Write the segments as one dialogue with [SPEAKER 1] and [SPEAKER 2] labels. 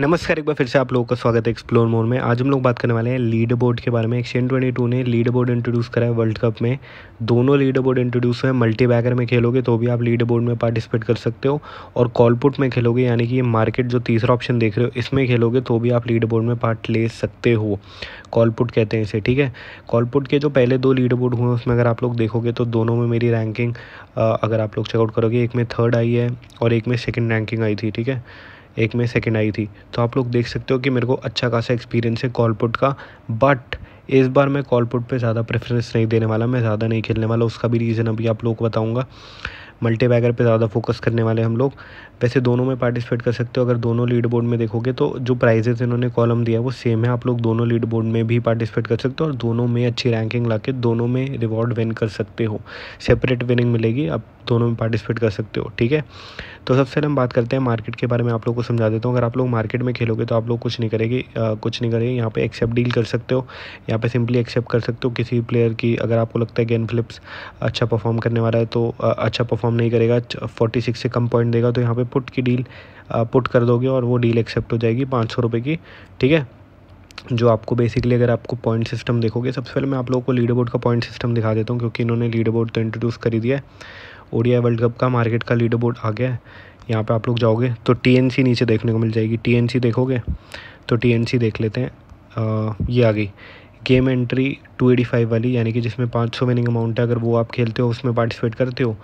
[SPEAKER 1] नमस्कार एक बार फिर से आप लोगों का स्वागत है एक्सप्लोर मोर में आज हम लोग बात करने वाले हैं लीड बोर्ड के बारे में एक्शन ट्वेंटी टू ने लीड बोर्ड इंट्रोड्यूस करा है वर्ल्ड कप में दोनों लीड बोर्ड इंट्रोड्यूस हुए मल्टी बैगर में खेलोगे तो भी आप लीड बोर्ड में पार्टिसिपेट कर सकते हो और कॉलपुट में खेलोगे यानी कि ये मार्केट जो तीसरा ऑप्शन देख रहे हो इसमें खेलोगे तो भी आप लीड बोर्ड में पार्ट ले सकते हो कॉलपुट कहते हैं इसे ठीक है कॉलपुट के जो पहले दो लीड बोर्ड हुए उसमें अगर आप लोग देखोगे तो दोनों में मेरी रैंकिंग अगर आप लोग चेकआउट करोगे एक में थर्ड आई है और एक में सेकेंड रैंकिंग आई थी ठीक है एक में सेकेंड आई थी तो आप लोग देख सकते हो कि मेरे को अच्छा खासा एक्सपीरियंस है कॉलपुट का बट इस बार मैं कॉलपुट पे ज़्यादा प्रेफरेंस नहीं देने वाला मैं ज़्यादा नहीं खेलने वाला उसका भी रीज़न अभी आप लोग को बताऊँगा मल्टी बैगर पे ज़्यादा फोकस करने वाले हम लोग वैसे दोनों में पार्टिसिपेट कर सकते हो अगर दोनों लीड बोर्ड में देखोगे तो जो प्राइजेज़ इन्होंने कॉलम दिया है वो सेम है आप लोग दोनों लीड बोर्ड में भी पार्टिसिपेट कर सकते हो और दोनों में अच्छी रैंकिंग ला दोनों में रिवॉर्ड विन कर सकते हो सेपरेट विनिंग मिलेगी आप दोनों में पार्टिसिपेट कर सकते हो ठीक है तो सबसे पहले हम बात करते हैं मार्केट के बारे में आप लोग को समझा देता हूँ अगर आप लोग मार्केट में खेलोगे तो आप लोग कुछ नहीं करेगी कुछ नहीं करेंगे यहाँ पे एक्सेप्ट डील कर सकते हो यहाँ पे सिंपली एक्सेप्ट कर सकते हो किसी प्लेयर की अगर आपको लगता है गेन फ्लिप्स अच्छा परफॉर्म करने वाला है तो अच्छा परफॉर्म नहीं करेगा फोर्टी सिक्स से कम पॉइंट देगा तो यहाँ पर पुट की डील पुट कर दोगे और वो डील एक्सेप्ट हो जाएगी पाँच सौ रुपये की ठीक है जो आपको बेसिकली अगर आपको पॉइंट सिस्टम देखोगे सबसे पहले मैं आप लोगों को लीडर बोर्ड का पॉइंट सिस्टम दिखा देता हूँ क्योंकि इन्होंने लीडर बोर्ड तो इंट्रोड्यूस करी दिया है ओडिया वर्ल्ड कप का मार्केट का लीडर बोर्ड आ गया है यहाँ पे आप लोग जाओगे तो टी नीचे देखने को मिल जाएगी टी देखोगे तो टी देख लेते हैं आ, ये आ गई गेम एंट्री 285 वाली यानी कि जिसमें 500 विनिंग अमाउंट है अगर वो आप खेलते हो उसमें पार्टिसिपेट करते हो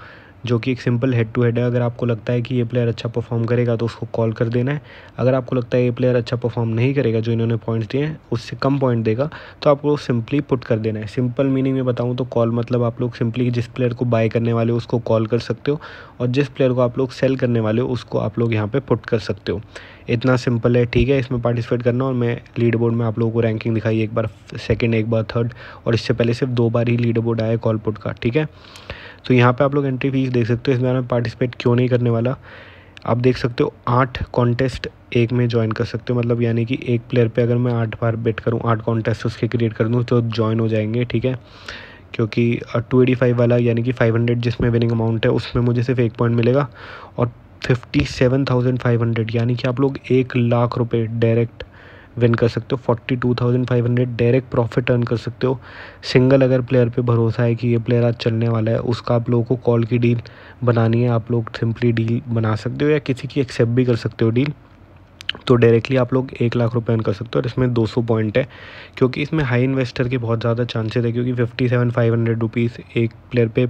[SPEAKER 1] जो कि एक सिंपल हेड टू हेड है अगर आपको लगता है कि ये प्लेयर अच्छा परफॉर्म करेगा तो उसको कॉल कर देना है अगर आपको लगता है ये प्लेयर अच्छा परफॉर्म नहीं करेगा जो इन्होंने पॉइंट्स दिए हैं उससे कम पॉइंट देगा तो आपको सिंपली पुट कर देना है सिंपल मीनिंग में बताऊँ तो कॉल मतलब आप लोग सिंपली जिस प्लेयर को बाय करने वाले हो उसको कॉल कर सकते हो और जिस प्लेयर को आप लोग सेल करने वाले हो उसको आप लोग यहाँ पर पुट कर सकते हो इतना सिंपल है ठीक है इसमें पार्टिसिपेट करना और मैं लीड बोर्ड में आप लोगों को रैंकिंग दिखाई एक बार सेकेंड एक बार थर्ड और इससे पहले सिर्फ दो बार ही लीड बोर्ड आया कॉल पुट का ठीक है तो यहाँ पे आप लोग एंट्री फीस देख सकते हो इस बार मैं पार्टिसिपेट क्यों नहीं करने वाला आप देख सकते हो आठ कॉन्टेस्ट एक में ज्वाइन कर सकते हो मतलब यानी कि एक प्लेयर पर अगर मैं आठ बार बेट करूँ आठ कॉन्टेस्ट उसके क्रिएट कर दूँ तो ज्वाइन हो जाएंगे ठीक है क्योंकि टू एटी फाइव वाला यानी कि फाइव हंड्रेड जिसमें विनिंग अमाउंट है उसमें मुझे सिर्फ एक पॉइंट मिलेगा और fifty seven thousand five hundred यानी कि आप लोग एक लाख रुपए डायरेक्ट विन कर सकते हो forty two thousand five hundred direct profit earn कर सकते हो सिंगल अगर प्लेयर पे भरोसा है कि ये प्लेयर आज चलने वाला है उसका आप लोगों को कॉल की डील बनानी है आप लोग सिंपली डील बना सकते हो या किसी की एक्सेप्ट भी कर सकते हो डील तो डायरेक्टली आप लोग एक लाख रुपए अर्न कर सकते हो और इसमें 200 पॉइंट है क्योंकि इसमें हाई इन्वेस्टर के बहुत ज़्यादा चांसेस है क्योंकि fifty seven five hundred rupees एक प्लेयर पे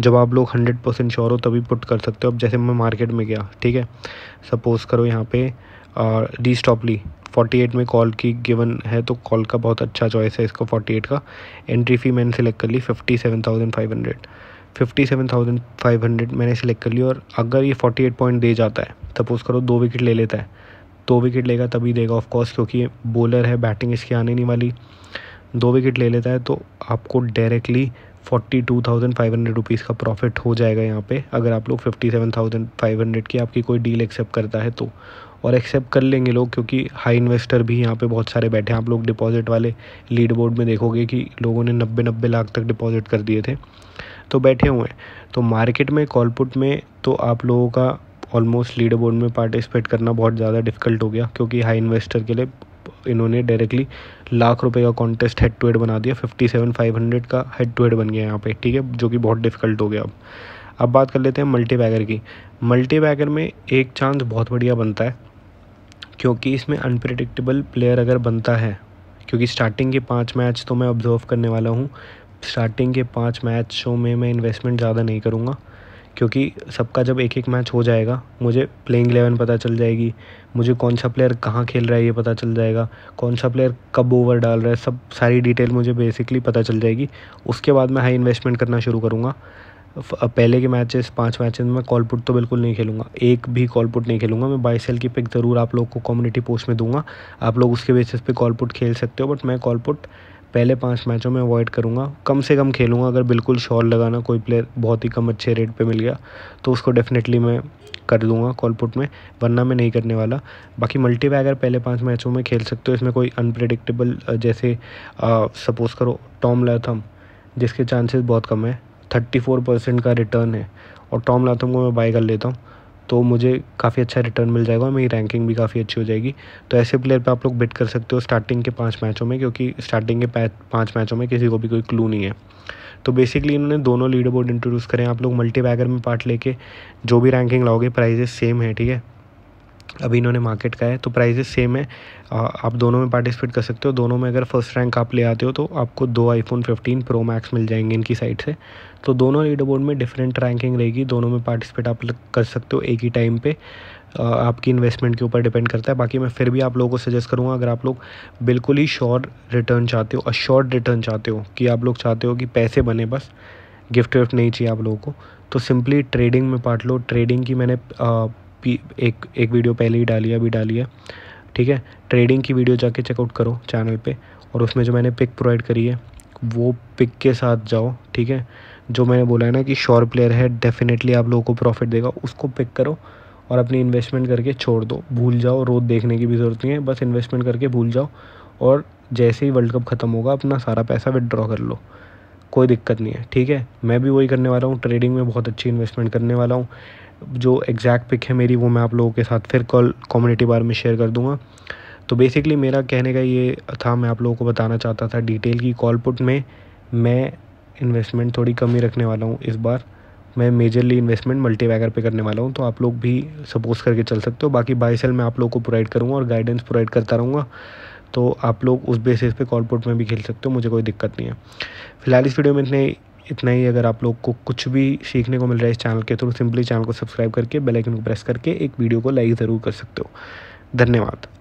[SPEAKER 1] जब आप लोग हंड्रेड परसेंट श्योर हो तभी पुट कर सकते हो अब जैसे मैं मार्केट में गया ठीक है सपोज़ करो यहाँ पे डी स्टॉपली 48 में कॉल की गिवन है तो कॉल का बहुत अच्छा चॉइस है इसका 48 का एंट्री फ़ी मैंने सेलेक्ट कर ली 57,500 57,500 मैंने सेलेक्ट कर ली और अगर ये 48 पॉइंट दे जाता है सपोज़ करो दो विकेट ले लेता है दो विकेट लेगा तभी देगा ऑफकोर्स क्योंकि बॉलर है बैटिंग इसकी आने नहीं वाली दो विकेट ले लेता है तो आपको directly forty two thousand five hundred rupees का प्रॉफिट हो जाएगा यहाँ पे अगर आप लोग fifty seven thousand five hundred की आपकी कोई डील एक्सेप्ट करता है तो और एक्सेप्ट कर लेंगे लोग क्योंकि हाई इन्वेस्टर भी यहाँ पे बहुत सारे बैठे हैं आप लोग डिपॉजिट वाले लीड बोर्ड में देखोगे कि लोगों ने नब्बे नब्बे लाख तक डिपॉजिट कर दिए थे तो बैठे हुए हैं तो मार्केट में कॉलपुट में तो आप लोगों का ऑलमोस्ट लीड बोर्ड में पार्टिसिपेट करना बहुत ज़्यादा डिफिकल्ट हो गया क्योंकि हाई इन्वेस्टर के लिए इन्होंने डायरेक्टली लाख रुपए का कॉन्टेस्ट हेड टू हेड बना दिया फिफ्टी सेवन फाइव हंड्रेड का हेड टू हेड बन गया यहाँ पे ठीक है जो कि बहुत डिफिकल्ट हो गया अब अब बात कर लेते हैं मल्टी बैगर की मल्टी बैगर में एक चांस बहुत बढ़िया बनता है क्योंकि इसमें अनप्रडिक्टेबल प्लेयर अगर बनता है क्योंकि स्टार्टिंग के पाँच मैच तो मैं ऑब्ज़र्व करने वाला हूँ स्टार्टिंग के पाँच मैचों में मैं इन्वेस्टमेंट ज़्यादा नहीं करूँगा क्योंकि सबका जब एक एक मैच हो जाएगा मुझे प्लेइंग एलेवन पता चल जाएगी मुझे कौन सा प्लेयर कहाँ खेल रहा है ये पता चल जाएगा कौन सा प्लेयर कब ओवर डाल रहा है सब सारी डिटेल मुझे बेसिकली पता चल जाएगी उसके बाद मैं हाई इन्वेस्टमेंट करना शुरू करूँगा पहले के मैचेस पांच मैचेस में कॉलपुट तो बिल्कुल नहीं खेलूंगा एक भी कॉलपुट नहीं खेलूंगा मैं बाई सेल की पिक ज़रूर आप लोग को कम्युनिटी पोस्ट में दूंगा आप लोग उसके बेसिस पे कॉलपुट खेल सकते हो बट मैं कॉलपुट पहले पांच मैचों में अवॉइड करूंगा कम से कम खेलूंगा अगर बिल्कुल शॉर लगाना कोई प्लेयर बहुत ही कम अच्छे रेट पर मिल गया तो उसको डेफिनेटली मैं कर दूंगा कॉलपुट में वरना मैं नहीं करने वाला बाकी मल्टी बैगर पहले पाँच मैचों में खेल सकते हो इसमें कोई अनप्रडिक्टेबल जैसे सपोज़ करो टॉम लैथम जिसके चांसेस बहुत कम है थर्टी फोर परसेंट का रिटर्न है और टॉम लाथम को मैं बाई कर लेता हूँ तो मुझे काफ़ी अच्छा रिटर्न मिल जाएगा और मेरी रैंकिंग भी काफ़ी अच्छी हो जाएगी तो ऐसे प्लेयर पे आप लोग बिट कर सकते हो स्टार्टिंग के पांच मैचों में क्योंकि स्टार्टिंग के पांच मैचों में किसी को भी कोई क्लू नहीं है तो बेसिकली इन्होंने दोनों लीडर बोर्ड इंट्रोड्यूस करें आप लोग मल्टी बैगर में पार्ट लेके जो भी रैंकिंग लाओगे प्राइजेस सेम है ठीक है अभी इन्होंने मार्केट का है तो प्राइजेस सेम है आप दोनों में पार्टिसिपेट कर सकते हो दोनों में अगर फर्स्ट रैंक आप ले आते हो तो आपको दो आईफोन 15 प्रो मैक्स मिल जाएंगे इनकी साइड से तो दोनों लीडर बोर्ड में डिफरेंट रैंकिंग रहेगी दोनों में पार्टिसिपेट आप कर सकते हो एक ही टाइम पर आपकी इन्वेस्टमेंट के ऊपर डिपेंड करता है बाकी मैं फिर भी आप लोगों को सजेस्ट करूँगा अगर आप लोग बिल्कुल ही शॉर्ट रिटर्न चाहते हो अशॉर्ट रिटर्न चाहते हो कि आप लोग चाहते हो कि पैसे बने बस गिफ्ट विफ्ट नहीं चाहिए आप लोगों को तो सिंपली ट्रेडिंग में पार्ट लो ट्रेडिंग की मैंने एक एक वीडियो पहले ही डाली है अभी डाली है ठीक है ट्रेडिंग की वीडियो जाके चेकआउट करो चैनल पे और उसमें जो मैंने पिक प्रोवाइड करी है वो पिक के साथ जाओ ठीक है जो मैंने बोला है ना कि शॉर्ट प्लेयर है डेफिनेटली आप लोगों को प्रॉफिट देगा उसको पिक करो और अपनी इन्वेस्टमेंट करके छोड़ दो भूल जाओ रोज़ देखने की भी ज़रूरत नहीं है बस इन्वेस्टमेंट करके भूल जाओ और जैसे ही वर्ल्ड कप ख़त्म होगा अपना सारा पैसा विदड्रॉ कर लो कोई दिक्कत नहीं है ठीक है मैं भी वही करने वाला हूँ ट्रेडिंग में बहुत अच्छी इन्वेस्टमेंट करने वाला हूँ जो एग्जैक्ट पिक है मेरी वो मैं आप लोगों के साथ फिर कल कम्युनिटी बार में शेयर कर दूंगा तो बेसिकली मेरा कहने का ये था मैं आप लोगों को बताना चाहता था डिटेल की कॉल पुट में मैं इन्वेस्टमेंट थोड़ी कम ही रखने वाला हूँ इस बार मैं मेजरली इन्वेस्टमेंट मल्टी वैगर पे करने वाला हूँ तो आप लोग भी सपोज करके चल सकते हो बाकी बाई सेल मैं आप लोग को प्रोवाइड करूँगा और गाइडेंस प्रोवाइड करता रहूँगा तो आप लोग उस बेसिस पे पुट में भी खेल सकते हो मुझे कोई दिक्कत नहीं है फिलहाल इस वीडियो में इतने इतना ही अगर आप लोग को कुछ भी सीखने को मिल रहा है इस चैनल के थ्रू सिंपली चैनल को सब्सक्राइब करके बेल आइकन को प्रेस करके एक वीडियो को लाइक ज़रूर कर सकते हो धन्यवाद